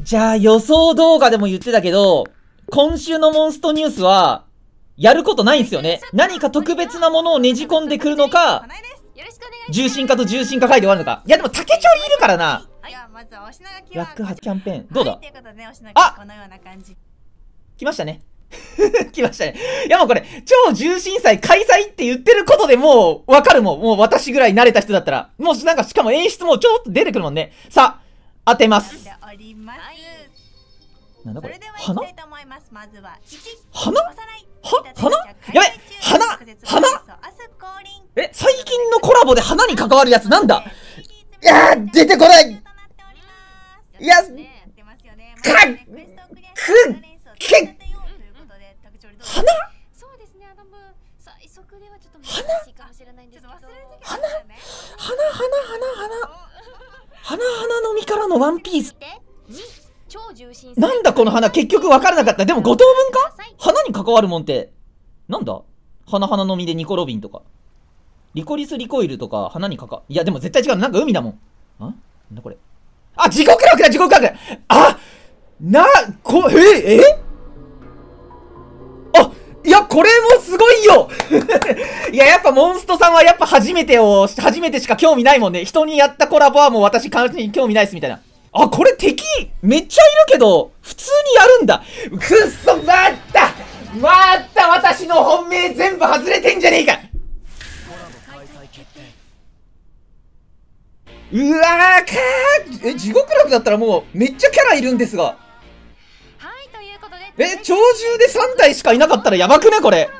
じゃあ予想動画でも言ってたけど、今週のモンストニュースは、やることないんですよね。何か特別なものをねじ込んでくるのか、重心化と重心化回で終わるのか。いやでも竹ちょりいるからな。ラック8キャンペーン。どうだ、い、あ来ましたね。来ましたね。いやもうこれ、超重心祭開催って言ってることでもう、わかるもん。もう私ぐらい慣れた人だったら。もうなんかしかも演出もちょっと出てくるもんね。さあ、当てます。なんだこれ花花は花やべ花花え最近のコラボで花に関わるやつなんだいや出てこないいやかくけ花花花花花花花花々の実からのワンピースなんだこの花結局分からなかったでも5等分か花に関わるもんってなんだ花々の実でニコロビンとかリコリスリコイルとか花にかかいやでも絶対違うなんか海だもんあなんだこれあ地獄楽だ地獄楽あなこええいや、これもすごいよ いや、やっぱモンストさんはやっぱ初めてを、初めてしか興味ないもんね。人にやったコラボはもう私完全に興味ないですみたいな。あ、これ敵、めっちゃいるけど、普通にやるんだ。くっそ、まったまった私の本命全部外れてんじゃねえかうわーかーえ、地獄楽だったらもう、めっちゃキャラいるんですが。え、鳥獣で3体しかいなかったらやばくねこれ。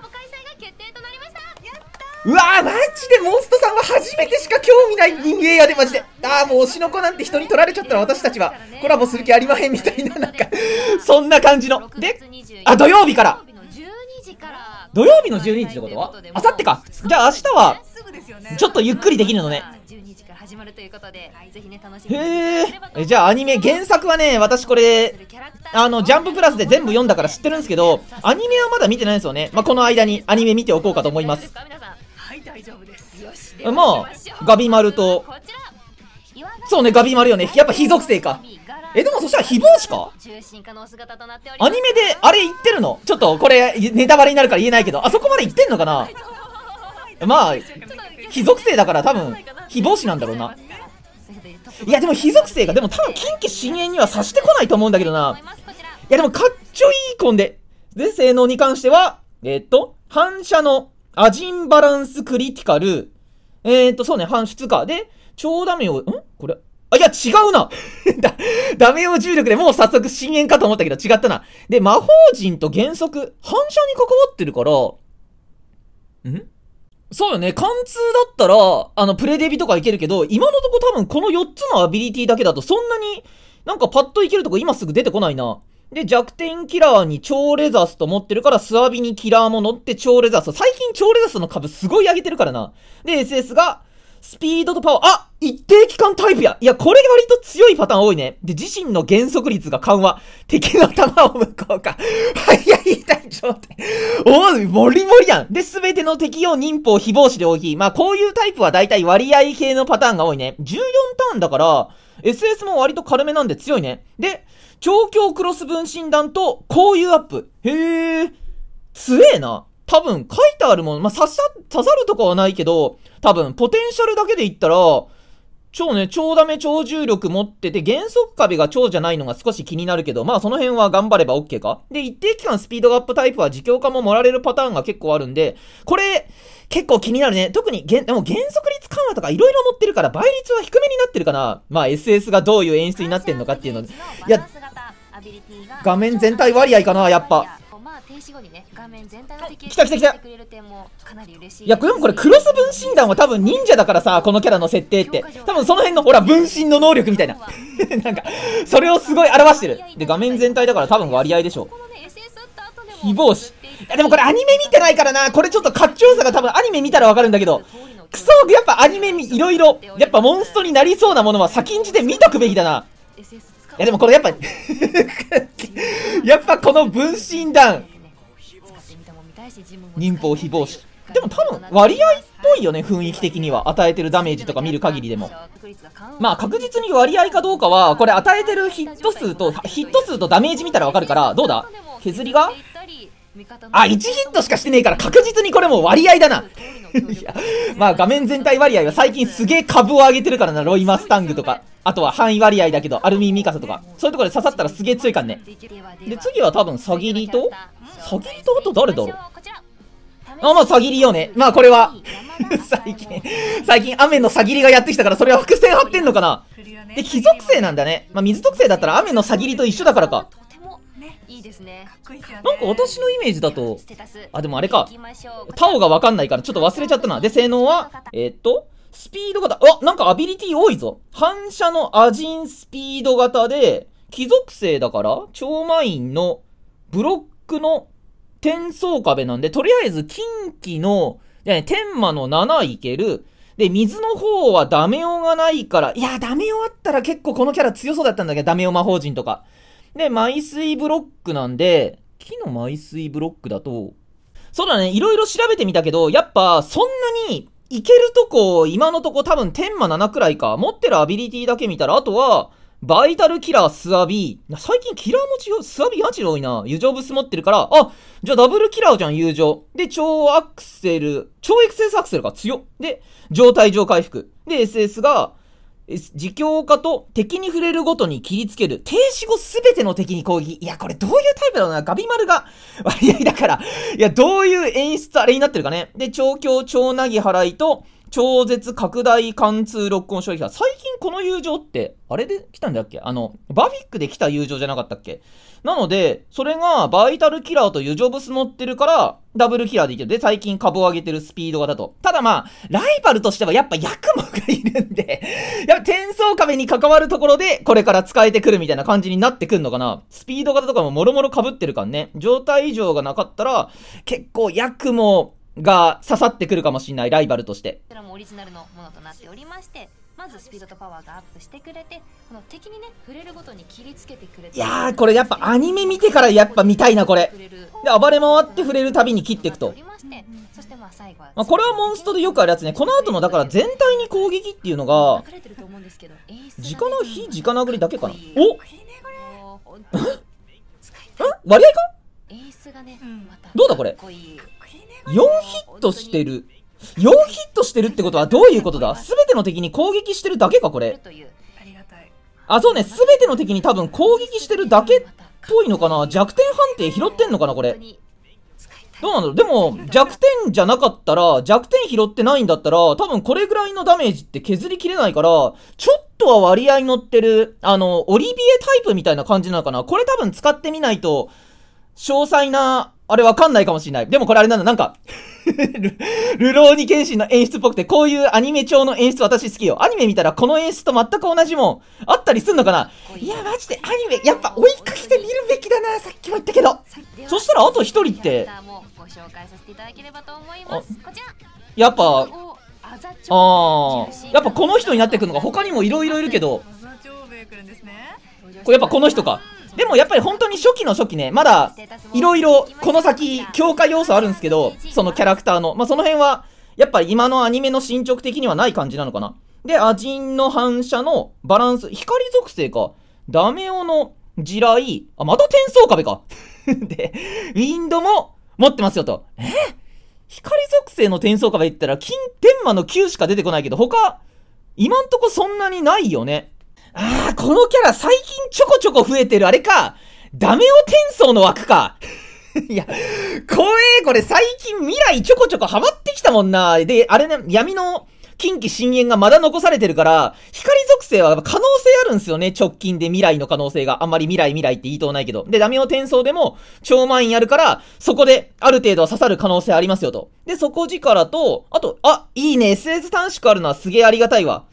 うわーマジでモンストさんは初めてしか興味ない人間やでマジでああもう推しの子なんて人に取られちゃったら私たちはコラボする気ありまへんみたいななんか そんな感じのであ土曜日から土曜日の12時ってことはあさってかじゃあ明日はちょっとゆっくりできるのね始まるということで、ぜひね楽しみにえじゃあアニメ原作はね私これあのジャンププラスで全部読んだから知ってるんですけどアニメはまだ見てないんですよねまあ、この間にアニメ見ておこうかと思いますはい大丈夫ですよしまあガビマルとそうねガビマルよねやっぱ非属性かえでもそしたら非防止かアニメであれ言ってるのちょっとこれネタバレになるから言えないけどあそこまで言ってんのかなまあ非属性だから多分、非防止なんだろうな。いや、でも非属性が、でも多分近畿深淵にはさしてこないと思うんだけどな。いや、でもかっちょいいコンで。で、性能に関しては、えー、っと、反射のアジンバランスクリティカル。えー、っと、そうね、反出か。で、超ダメを、んこれ、あ、いや、違うな だ、ダメ用重力でもう早速深淵かと思ったけど違ったな。で、魔法人と原則、反射に関わってるから、んそうよね。貫通だったら、あの、プレデビとかいけるけど、今のとこ多分この4つのアビリティだけだとそんなに、なんかパッといけるとこ今すぐ出てこないな。で、弱点キラーに超レザスと持ってるから、スワビにキラーも乗って超レザス。最近超レザスの株すごい上げてるからな。で、SS が、スピードとパワー、あ一定期間タイプやいや、これ割と強いパターン多いね。で、自身の減速率が緩和。敵の頭を向こうか。はい隊長って。おい、モリモリやん。で、すべての敵を忍法、非防止で大きい。まあ、こういうタイプは大体割合系のパターンが多いね。14ターンだから、SS も割と軽めなんで強いね。で、調教クロス分身弾と、こういうアップ。へえ、強えな。多分書いてあるもの、まあ、刺さ、刺さるとかはないけど、多分ポテンシャルだけで言ったら、超ね、超ダメ超重力持ってて、減速壁が超じゃないのが少し気になるけど、まあその辺は頑張れば OK か。で、一定期間スピードアップタイプは自強化も盛られるパターンが結構あるんで、これ、結構気になるね。特に、げん、でも減速率緩和とか色々持ってるから倍率は低めになってるかな。まあ SS がどういう演出になってんのかっていうので。いや、画面全体割合かな、やっぱ。停止後にね画面全体の敵来た来た来たれいやでもこれクロス分身弾は多分忍者だからさこのキャラの設定って多分その辺のほら分身の能力みたいななんかそれをすごい表してるで画面全体だから多分割合でしょ非防止いやでもこれアニメ見てないからなこれちょっとかっちょよさが多分アニメ見たらわかるんだけどクソやっぱアニメいろいろやっぱモンストになりそうなものは先んじて見とくべきだないやでもこれやっぱ やっぱこの分身弾忍法非防止 でも多分割合っぽいよね雰囲気的には与えてるダメージとか見る限りでもまあ確実に割合かどうかはこれ与えてるヒット数とヒット数とダメージ見たらわかるからどうだ削りがあ、1ヒットしかしてねえから確実にこれもう割合だな。いや、まあ画面全体割合は最近すげえ株を上げてるからな、ロイマスタングとか。あとは範囲割合だけど、アルミミカサとか。そういうところで刺さったらすげえ強いかんね。で、次は多分、サギリとサギリとあと誰だろうあ、まあ、サギリよね。まあ、これは最近最近雨のサギリがやってきたから、それは伏線張ってんのかなで、火属性なんだね。まあ、水特性だったら雨のサギリと一緒だからか。ですねなんか私のイメージだとあでもあれかタオが分かんないからちょっと忘れちゃったなで性能はえー、っとスピード型あなんかアビリティ多いぞ反射のアジンスピード型で貴族性だから超満員のブロックの転送壁なんでとりあえず近畿の天魔の7いけるで、水の方はダメオがないから、いや、ダメオあったら結構このキャラ強そうだったんだけど、ダメオ魔法陣とか。で、埋水ブロックなんで、木の埋水ブロックだと、そうだね、いろいろ調べてみたけど、やっぱ、そんなに、いけるとこ、今のとこ多分天魔7くらいか。持ってるアビリティだけ見たら、あとは、バイタルキラー、スアビー。最近キラー持ちよ、スアビーマジで多いな。友情ブス持ってるから、あ、じゃあダブルキラーじゃん、友情。で、超アクセル、超エクセスアクセルか、強。で、状態上回復。で、SS が、自強化と敵に触れるごとに切りつける。停止後すべての敵に攻撃。いや、これどういうタイプだろうな。ガビ丸が割合だから。いや、どういう演出あれになってるかね。で、調教、超なぎ払いと、超絶拡大貫通録音消費者。最近この友情って、あれで来たんだっけあの、バフィックで来た友情じゃなかったっけなので、それがバイタルキラーと友情ブス乗ってるから、ダブルキラーでいける。で、最近株を上げてるスピード型と。ただまあ、ライバルとしてはやっぱヤクモがいるんで やっぱ転送壁に関わるところで、これから使えてくるみたいな感じになってくんのかな。スピード型とかももろもろ被ってるからね。状態異常がなかったら、結構ヤクモが刺さってくるかもしれないライバルとしてこちらもオリジナルのものとなっておりましてまずスピードとパワーがアップしてくれてこの敵にね触れるごとに切りつけてくれていやーこれやっぱアニメ見てからやっぱ見たいなこれで暴れ回って触れるたびに切っていくとまあ、これはモンストでよくあるやつねこの後のだから全体に攻撃っていうのが直の非直殴りだけかなお 割合かどうだこれ4ヒットしてる。4ヒットしてるってことはどういうことだ全ての敵に攻撃してるだけか、これ。あ、そうね。全ての敵に多分攻撃してるだけっぽいのかな。弱点判定拾ってんのかな、これ。どうなんだろうでも、弱点じゃなかったら、弱点拾ってないんだったら、多分これぐらいのダメージって削りきれないから、ちょっとは割合乗ってる、あの、オリビエタイプみたいな感じなのかなこれ多分使ってみないと、詳細なあれわかんないかもしれない。でもこれあれなんだ、なんか ルローニケンシンの演出っぽくて、こういうアニメ調の演出私好きよ。アニメ見たらこの演出と全く同じもん、あったりすんのかないや、マジでアニメ、やっぱ追いかけて見るべきだな、さっきも言ったけど。そしたらあと一人って。ご紹介させていただければと思います。やっぱ、ああ、やっぱこの人になってくるのが他にもいろいろいるけど、これやっぱこの人か。でもやっぱり本当に初期の初期ね、まだ、いろいろ、この先、強化要素あるんですけど、そのキャラクターの。まあ、その辺は、やっぱり今のアニメの進捗的にはない感じなのかな。で、アジンの反射のバランス、光属性か。ダメオの地雷、あ、また転送壁か。で、ウィンドも持ってますよと。え光属性の転送壁言ったら、金天魔の9しか出てこないけど、他、今んとこそんなにないよね。ああ、このキャラ最近ちょこちょこ増えてる、あれか。ダメオ転送の枠か。いや、怖え、これ最近未来ちょこちょこハマってきたもんな。で、あれね、闇の近畿深淵がまだ残されてるから、光属性は可能性あるんすよね。直近で未来の可能性が。あんまり未来未来って言いとうないけど。で、ダメオ転送でも超満員やるから、そこである程度は刺さる可能性ありますよと。で、底力と、あと、あ、いいね、SS 短縮あるのはすげえありがたいわ。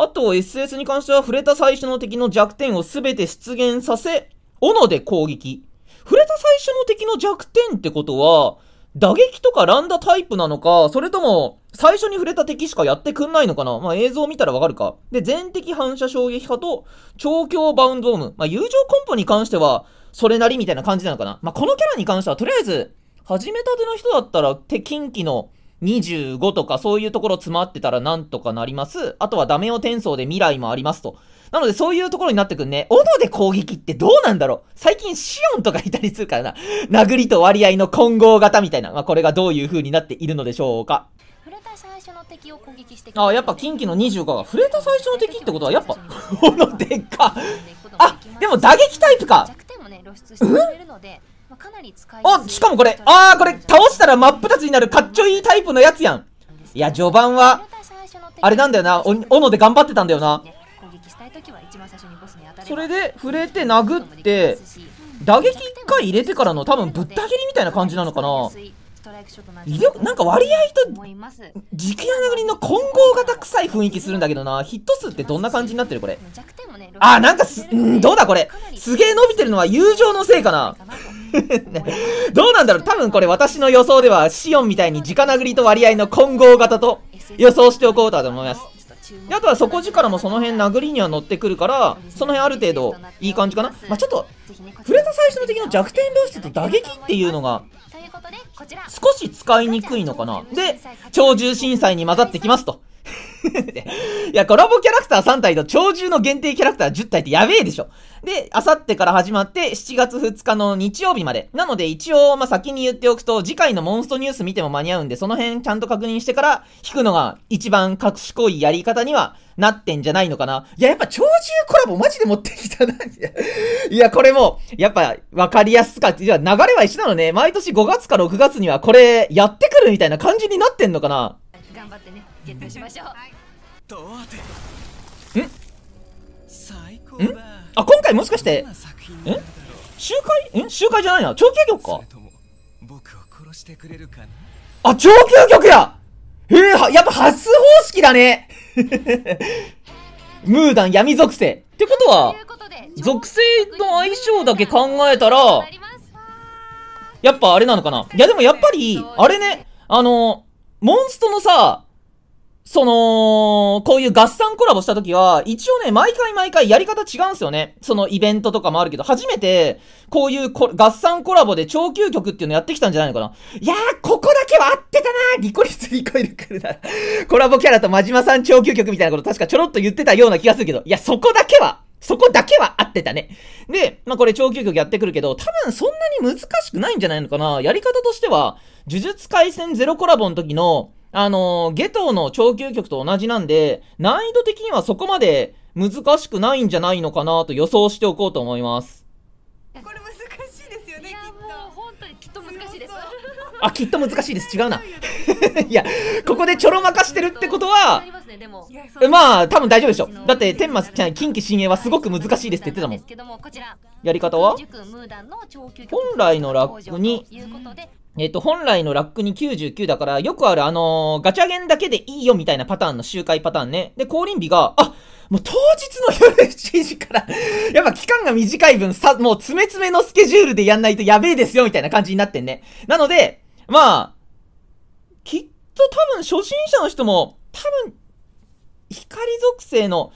あと SS に関しては触れた最初の敵の弱点を全て出現させ、斧で攻撃。触れた最初の敵の弱点ってことは、打撃とかランダタイプなのか、それとも、最初に触れた敵しかやってくんないのかなまあ、映像見たらわかるか。で、全敵反射衝撃波と、超強バウンドーム。まあ、友情コンポに関しては、それなりみたいな感じなのかなまあ、このキャラに関しては、とりあえず、始めたての人だったら、て近畿の25とかそういうところ詰まってたらなんとかなります。あとはダメを転送で未来もありますと。なのでそういうところになってくんね。斧で攻撃ってどうなんだろう最近シオンとかいたりするからな。殴りと割合の混合型みたいな。まあ、これがどういう風になっているのでしょうか。ああ、やっぱ近畿の25が触れた最初の敵ってことはやっぱ、斧でっか。あ、でも打撃タイプか。うんかなり使いおしかもこれああこれ倒したら真っ二つになるかっちょいいタイプのやつやんいや序盤はあれなんだよな斧で頑張ってたんだよなそれで触れて殴って打撃1回入れてからの多分ぶった切りみたいな感じなのかなよなんか割合と力穴組の混合型臭くさい雰囲気するんだけどなヒット数ってどんな感じになってるこれあなんかすんどうだこれすげえ伸びてるのは友情のせいかなどうなんだろう多分これ私の予想ではシオンみたいに直殴りと割合の混合型と予想しておこうとは思いますであとは底力もその辺殴りには乗ってくるからその辺ある程度いい感じかな、まあ、ちょっと触れた最初の敵の弱点分出と打撃っていうのが少し使いにくいのかなで超重震祭に混ざってきますといや、コラボキャラクター3体と鳥獣の限定キャラクター10体ってやべえでしょ。で、あさってから始まって7月2日の日曜日まで。なので一応、まあ、先に言っておくと、次回のモンストニュース見ても間に合うんで、その辺ちゃんと確認してから引くのが一番隠し濃いやり方にはなってんじゃないのかな。いや、やっぱ鳥獣コラボマジで持ってきたな。いや、これも、やっぱ分かりやすかった。流れは一緒なのね。毎年5月か6月にはこれやってくるみたいな感じになってんのかな。頑張ってね。ゲットしましょう。どうて。ん。最高だ。あ、今回もしかして。ん。集会、ん、集会じゃないな、長久曲か。僕を殺してくれるかな。あ、長久曲や。ええー、やっぱ発数方式だね。ムーダン闇属性。ってことは、属性の相性だけ考えたら、やっぱあれなのかないやでもやっぱり、あれね、あの、モンストのさ、その、こういう合算コラボした時は、一応ね、毎回毎回やり方違うんすよね。そのイベントとかもあるけど、初めて、こういう合算コラボで超級曲っていうのやってきたんじゃないのかな。いやー、ここだけは合ってたなーリコリスリコイル来るな。コラボキャラと真島さん超級曲みたいなこと確かちょろっと言ってたような気がするけど、いや、そこだけはそこだけは合ってたね。で、まあ、これ超究極やってくるけど、多分そんなに難しくないんじゃないのかな。やり方としては、呪術廻戦ゼロコラボの時の、あのー、ゲトの超級曲と同じなんで、難易度的にはそこまで難しくないんじゃないのかなと予想しておこうと思います。これ難しいですよね、きっと。本当にきっと難しいです。あ、きっと難しいです。違うな。いや、ここでちょろまかしてるってことは、まあ、多分大丈夫でしょ。だって、天馬ちゃん、近畿新鋭はすごく難しいですって言ってたもん。やり方は本来のラックにえっ、と、本来のラックに99だから、よくあるあのー、ガチャゲンだけでいいよみたいなパターンの周回パターンね。で、降臨日が、あもう当日の夜7時から やっぱ期間が短い分、さ、もう詰め詰めのスケジュールでやんないとやべえですよみたいな感じになってんね。なので、まあ、きっと多分初心者の人も、多分、光属性の、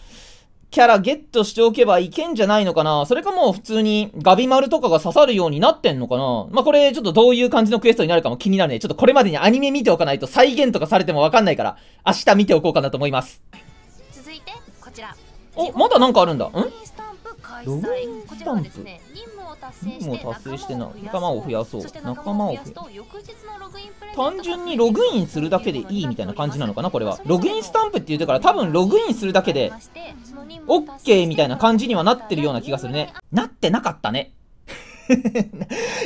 キャラゲットしておけばいけんじゃないのかなそれかもう普通にガビ丸とかが刺さるようになってんのかなまあ、これちょっとどういう感じのクエストになるかも気になるね。ちょっとこれまでにアニメ見ておかないと再現とかされてもわかんないから、明日見ておこうかなと思います。続いて、こちら。お、まだなんかあるんだ。んロゴンスタンプも達成してな仲間を増やそう仲間を増やす単純にログインするだけでいいみたいな感じなのかなこれはログインスタンプって言うてから多分ログインするだけで OK みたいな感じにはなってるような気がするねなってなかったね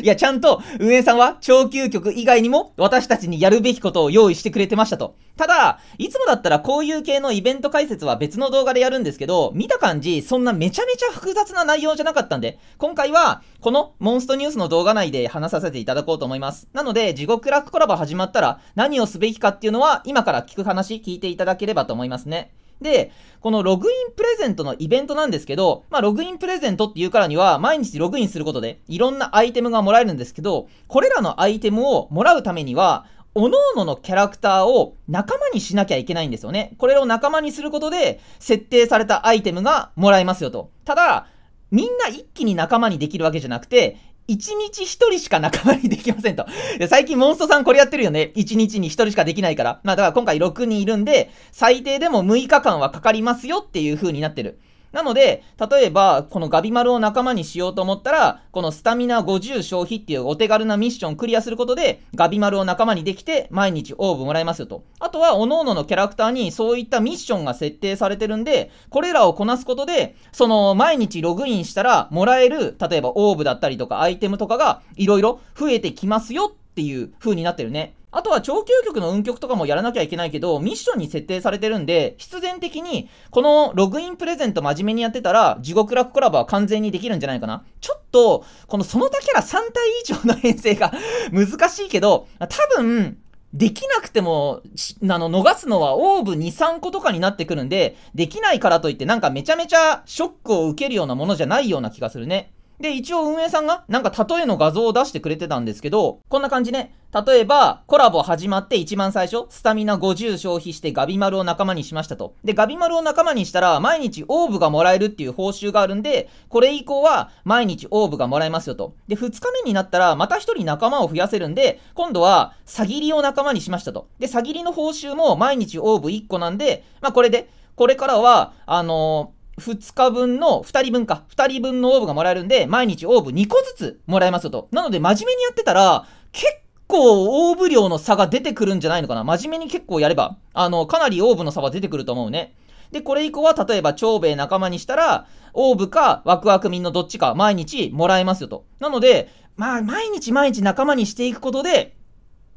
いや、ちゃんと運営さんは長究局以外にも私たちにやるべきことを用意してくれてましたと。ただ、いつもだったらこういう系のイベント解説は別の動画でやるんですけど、見た感じ、そんなめちゃめちゃ複雑な内容じゃなかったんで、今回はこのモンストニュースの動画内で話させていただこうと思います。なので、地獄楽コラボ始まったら何をすべきかっていうのは今から聞く話聞いていただければと思いますね。で、このログインプレゼントのイベントなんですけど、まあ、ログインプレゼントっていうからには、毎日ログインすることで、いろんなアイテムがもらえるんですけど、これらのアイテムをもらうためには、各々のキャラクターを仲間にしなきゃいけないんですよね。これを仲間にすることで、設定されたアイテムがもらえますよと。ただ、みんな一気に仲間にできるわけじゃなくて、一日一人しか仲間にできませんと。最近モンストさんこれやってるよね。一日に一人しかできないから。まあだから今回6人いるんで、最低でも6日間はかかりますよっていう風になってる。なので、例えば、このガビマルを仲間にしようと思ったら、このスタミナ50消費っていうお手軽なミッションクリアすることで、ガビマルを仲間にできて、毎日オーブもらえますよと。あとは、各々のキャラクターにそういったミッションが設定されてるんで、これらをこなすことで、その、毎日ログインしたら、もらえる、例えばオーブだったりとかアイテムとかが、いろいろ増えてきますよっていう風になってるね。あとは超究極の運極とかもやらなきゃいけないけど、ミッションに設定されてるんで、必然的に、このログインプレゼント真面目にやってたら、地獄楽コラボは完全にできるんじゃないかな。ちょっと、このその他キャラ3体以上の編成が 難しいけど、多分、できなくても、あの、逃すのはオーブ2、3個とかになってくるんで、できないからといってなんかめちゃめちゃショックを受けるようなものじゃないような気がするね。で、一応運営さんが、なんか例えの画像を出してくれてたんですけど、こんな感じね。例えば、コラボ始まって一番最初、スタミナ50消費してガビ丸を仲間にしましたと。で、ガビ丸を仲間にしたら、毎日オーブがもらえるっていう報酬があるんで、これ以降は毎日オーブがもらえますよと。で、2日目になったら、また1人仲間を増やせるんで、今度は、詐欺リを仲間にしましたと。で、詐欺リの報酬も毎日オーブ1個なんで、まあこれで、これからは、あのー2日分の、2人分か。2人分のオーブがもらえるんで、毎日オーブ2個ずつもらえますよと。なので、真面目にやってたら、結構オーブ量の差が出てくるんじゃないのかな。真面目に結構やれば、あの、かなりオーブの差は出てくると思うね。で、これ以降は、例えば、長兵衛仲間にしたら、オーブか、ワクワク民のどっちか、毎日もらえますよと。なので、まあ、毎日毎日仲間にしていくことで、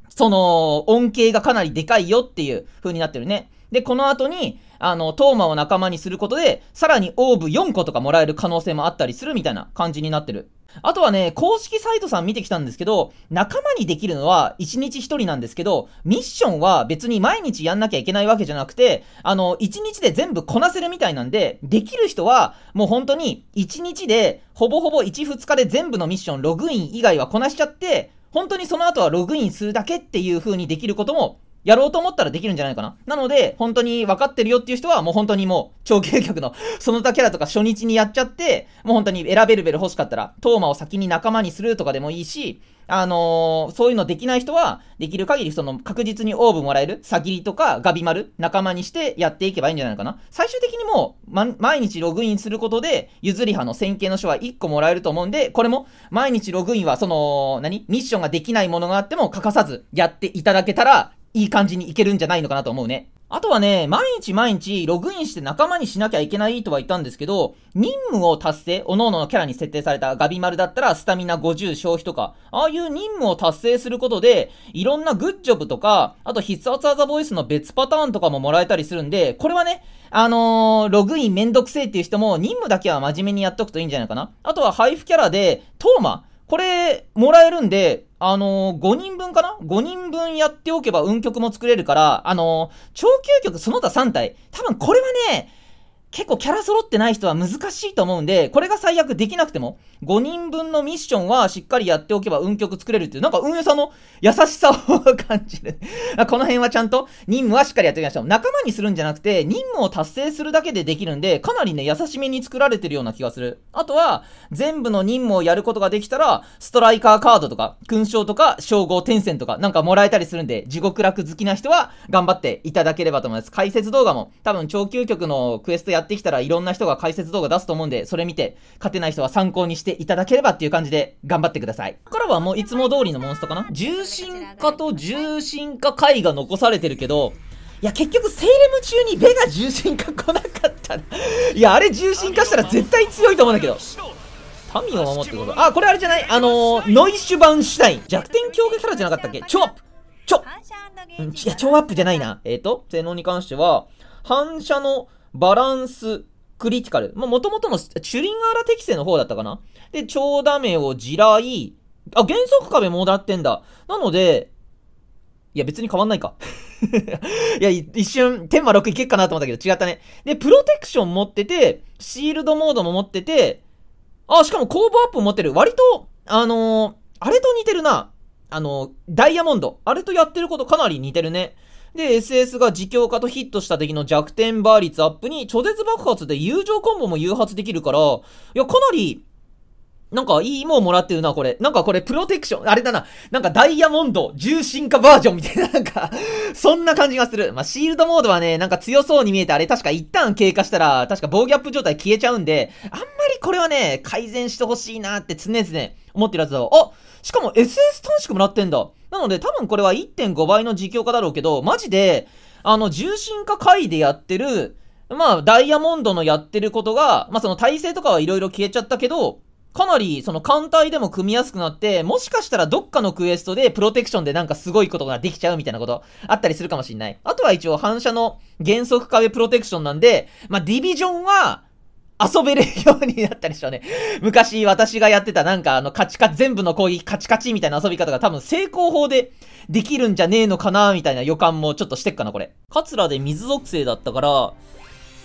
その、恩恵がかなりでかいよっていう風になってるね。で、この後に、あの、トーマを仲間にすることで、さらにオーブ4個とかもらえる可能性もあったりするみたいな感じになってる。あとはね、公式サイトさん見てきたんですけど、仲間にできるのは1日1人なんですけど、ミッションは別に毎日やんなきゃいけないわけじゃなくて、あの、1日で全部こなせるみたいなんで、できる人はもう本当に1日で、ほぼほぼ1、2日で全部のミッション、ログイン以外はこなしちゃって、本当にその後はログインするだけっていう風にできることもやろうと思ったらできるんじゃないかな。なので、本当に分かってるよっていう人は、もう本当にもう、超究極の、その他キャラとか初日にやっちゃって、もう本当に選べるべる欲しかったら、トーマを先に仲間にするとかでもいいし、あのー、そういうのできない人は、できる限りその確実にオーブもらえる、サギリとかガビマル、仲間にしてやっていけばいいんじゃないかな。最終的にもう、ま、毎日ログインすることで、ゆずりはの線形の書は1個もらえると思うんで、これも、毎日ログインはその、何ミッションができないものがあっても欠かさずやっていただけたら、いい感じにいけるんじゃないのかなと思うね。あとはね、毎日毎日ログインして仲間にしなきゃいけないとは言ったんですけど、任務を達成、各々のキャラに設定されたガビ丸だったらスタミナ50消費とか、ああいう任務を達成することで、いろんなグッジョブとか、あと必殺技ボイスの別パターンとかももらえたりするんで、これはね、あのー、ログインめんどくせえっていう人も任務だけは真面目にやっとくといいんじゃないかな。あとは配布キャラで、トーマ、これ、もらえるんで、あのー、5人分かな ?5 人分やっておけば運曲も作れるから、あのー、超究極その他3体。多分これはね、結構キャラ揃ってない人は難しいと思うんで、これが最悪できなくても、5人分のミッションはしっかりやっておけば運曲作れるっていう、なんか運営さんの優しさを感じる この辺はちゃんと任務はしっかりやっておきましょう。仲間にするんじゃなくて、任務を達成するだけでできるんで、かなりね、優しめに作られてるような気がする。あとは、全部の任務をやることができたら、ストライカーカードとか、勲章とか、称号転戦とか、なんかもらえたりするんで、地獄楽好きな人は頑張っていただければと思います。解説動画も、多分超究極のクエストややってきたらいろんな人が解説動画出すと思うんで、それ見て、勝てない人は参考にしていただければっていう感じで頑張ってください。ここからはもういつも通りのモンストかな重心化と重心化回が残されてるけど、いや、結局、セイレム中にベガ重心化来なかったいや、あれ重心化したら絶対強いと思うんだけど。民を守ってことあ、これあれじゃないあのー、ノイシュバンシュタイン。弱点強化キャラじゃなかったっけ超アップうん、いや、超アップじゃないな。えっ、ー、と、性能に関しては、反射のバランス、クリティカル。まあ、もともとのチュリンガーラ適正の方だったかなで、超ダメを地雷。あ、原則壁もらってんだ。なので、いや別に変わんないか。いや、一瞬、天馬6いけっかなと思ったけど違ったね。で、プロテクション持ってて、シールドモードも持ってて、あ、しかもコーブアップ持ってる。割と、あのー、あれと似てるな。あのー、ダイヤモンド。あれとやってることかなり似てるね。で、SS が自強化とヒットした敵の弱点バー率アップに、超絶爆発で友情コンボも誘発できるから、いや、かなり、なんか、いい芋をもらってるな、これ。なんかこれ、プロテクション、あれだな。なんか、ダイヤモンド、重心化バージョンみたいな、なんか そんな感じがする。まあ、シールドモードはね、なんか強そうに見えて、あれ確か一旦経過したら、確か防ギャップ状態消えちゃうんで、あんまりこれはね、改善してほしいなって常々思ってるやつだわ。あしかも SS 短縮もらってんだ。なので多分これは1.5倍の実況家だろうけど、マジで、あの、重心化回でやってる、まあ、ダイヤモンドのやってることが、まあその体制とかはいろいろ消えちゃったけど、かなりその艦隊でも組みやすくなって、もしかしたらどっかのクエストでプロテクションでなんかすごいことができちゃうみたいなことあったりするかもしんない。あとは一応反射の原則壁プロテクションなんで、まあディビジョンは、遊べるようになったでしょうね。昔私がやってたなんかあのカチカチ、全部の攻撃カチカチみたいな遊び方が多分成功法でできるんじゃねえのかなみたいな予感もちょっとしてっかな、これ。カツラで水属性だったから、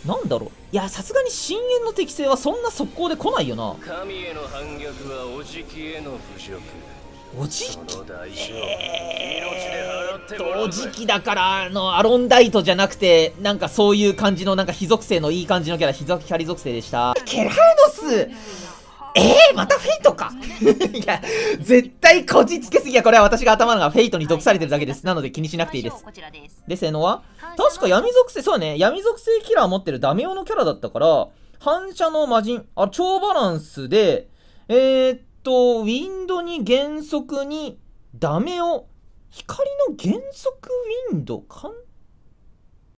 なんだろういやさすがに深淵の適性はそんな速攻で来ないよな神への反逆はおじきへの侮辱おじきえー、おじきだからあのアロンダイトじゃなくてなんかそういう感じのなんか非属性のいい感じのキャラひざ光属性でしたケラードスえー、またフェイトか いや、絶対こじつけすぎや。これは私が頭がフェイトに毒されてるだけです。なので気にしなくていいです。で、性能は確か闇属性、そうね、闇属性キラー持ってるダメ用のキャラだったから、反射の魔人、あ、超バランスで、えー、っと、ウィンドに原則にダメを、光の原則ウィンドかん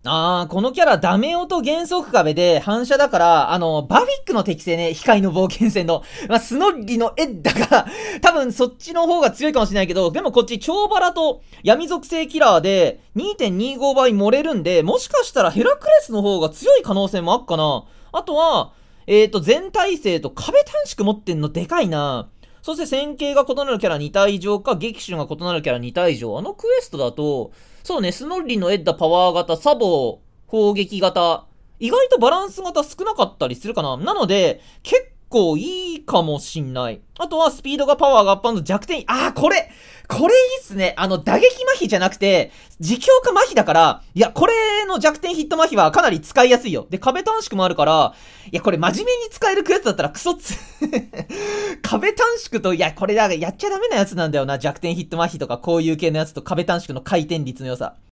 あー、このキャラダメ音原則壁で反射だから、あの、バフィックの適性ね、光の冒険戦の。まあ、スノッリの絵だから、多分そっちの方が強いかもしれないけど、でもこっち超バラと闇属性キラーで2.25倍漏れるんで、もしかしたらヘラクレスの方が強い可能性もあっかな。あとは、えっ、ー、と、全体性と壁短縮持ってんのでかいな。そして線形が異なるキャラ2体以上か、劇種が異なるキャラ2体以上。あのクエストだと、そうね、スノッリのエッダパワー型、サボ、砲撃型、意外とバランス型少なかったりするかな。なので、結構いいかもしんない。あとはスピードがパワーがアップの弱点、ああ、これこれいいっすね。あの、打撃麻痺じゃなくて、自強化麻痺だから、いや、これの弱点ヒット麻痺はかなり使いやすいよ。で、壁短縮もあるから、いや、これ真面目に使えるクエストだったらクソつ 壁短縮と、いや、これだ、やっちゃダメなやつなんだよな。弱点ヒット麻痺とか、こういう系のやつと壁短縮の回転率の良さ。